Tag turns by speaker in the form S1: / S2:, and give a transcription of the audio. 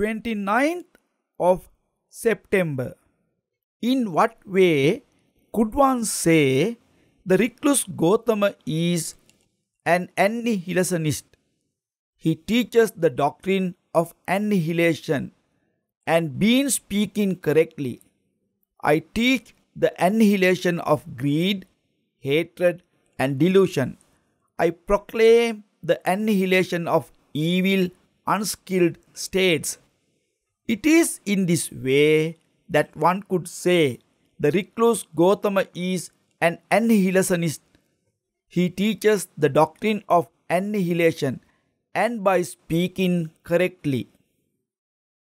S1: 29th of September. In what way could one say the recluse Gotama is an annihilationist? He teaches the doctrine of annihilation and being speaking correctly. I teach the annihilation of greed, hatred, and delusion. I proclaim the annihilation of evil, unskilled states it is in this way that one could say the recluse Gautama is an annihilationist. He teaches the doctrine of annihilation and by speaking correctly